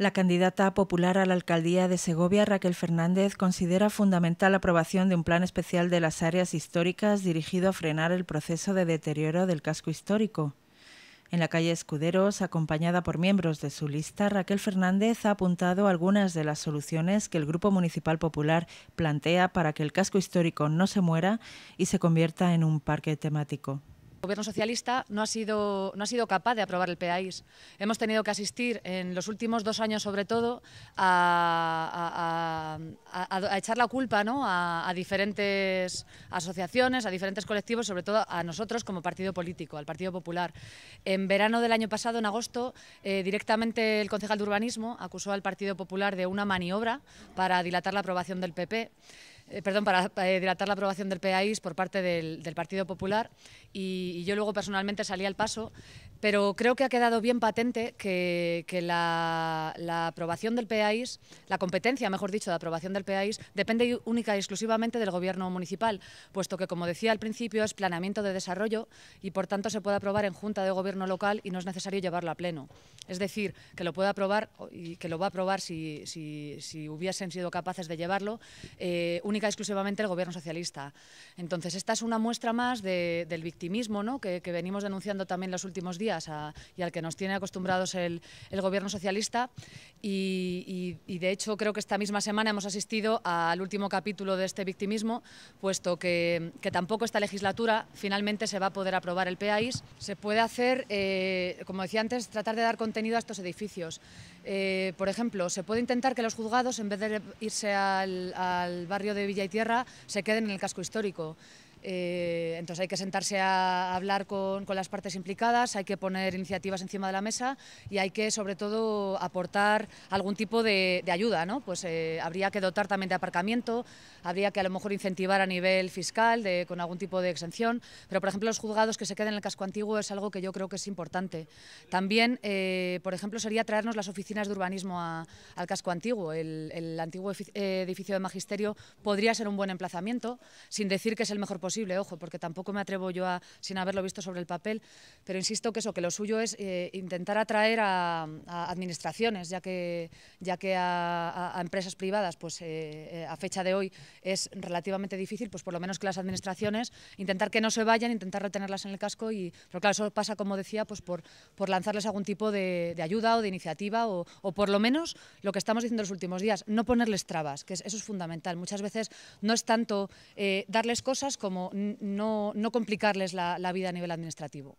La candidata popular a la alcaldía de Segovia, Raquel Fernández, considera fundamental la aprobación de un plan especial de las áreas históricas dirigido a frenar el proceso de deterioro del casco histórico. En la calle Escuderos, acompañada por miembros de su lista, Raquel Fernández ha apuntado algunas de las soluciones que el Grupo Municipal Popular plantea para que el casco histórico no se muera y se convierta en un parque temático. El gobierno socialista no ha, sido, no ha sido capaz de aprobar el PAIS. Hemos tenido que asistir en los últimos dos años, sobre todo, a, echar la culpa a, diferentes asociaciones, a diferentes colectivos, sobre todo a nosotros como partido político, al Partido Popular. En verano del año pasado, en agosto, eh, directamente el concejal de urbanismo acusó al Partido Popular de una maniobra para dilatar la aprobación del PP. Eh, perdón, para, eh, dilatar la aprobación del PAIS por parte del, Partido Popular y, yo luego personalmente salí al paso, pero creo que ha quedado bien patente que, la, aprobación del PAIS, la competencia, mejor dicho, de aprobación del PAIS depende única y exclusivamente del Gobierno municipal, puesto que, como decía al principio, es planeamiento de desarrollo y, por tanto, se puede aprobar en Junta de Gobierno local y no es necesario llevarlo a pleno. Es decir, que lo puede aprobar y que lo va a aprobar si, hubiesen sido capaces de llevarlo eh, exclusivamente el gobierno socialista. Entonces, esta es una muestra más del victimismo ¿no? que, venimos denunciando también los últimos días y al que nos tiene acostumbrados el, gobierno socialista. Y, de hecho, creo que esta misma semana hemos asistido al último capítulo de este victimismo, puesto que, tampoco esta legislatura finalmente se va a poder aprobar el PAIS. Se puede hacer, eh, como decía antes, tratar de dar contenido a estos edificios. Eh, por ejemplo, se puede intentar que los juzgados, en vez de irse al, al barrio de Villa y Tierra se queden en el casco histórico. Eh, entonces hay que sentarse a hablar con, las partes implicadas, hay que poner iniciativas encima de la mesa y hay que sobre todo aportar algún tipo de, ayuda. ¿no? Pues eh, habría que dotar también de aparcamiento, habría que a lo mejor incentivar a nivel fiscal con algún tipo de exención, pero por ejemplo los juzgados que se queden en el casco antiguo es algo que yo creo que es importante. También, eh, por ejemplo, sería traernos las oficinas de urbanismo al casco antiguo. El, el antiguo edificio de magisterio podría podría ser un buen emplazamiento, sin decir que es el mejor posible, ojo, porque tampoco me atrevo yo a, sin haberlo visto sobre el papel, pero insisto que eso, que lo suyo es eh, intentar atraer a, administraciones, ya que, ya que a, empresas privadas, pues eh, eh, a fecha de hoy es relativamente difícil, pues por lo menos que las administraciones, intentar que no se vayan, intentar retenerlas en el casco, y, pero claro, eso pasa, como decía, pues por, por lanzarles algún tipo de, ayuda o de iniciativa, o, o por lo menos lo que estamos diciendo los últimos días, no ponerles trabas, que eso es fundamental. Muchas veces no es tanto eh, darles cosas como no, complicarles la vida a nivel administrativo.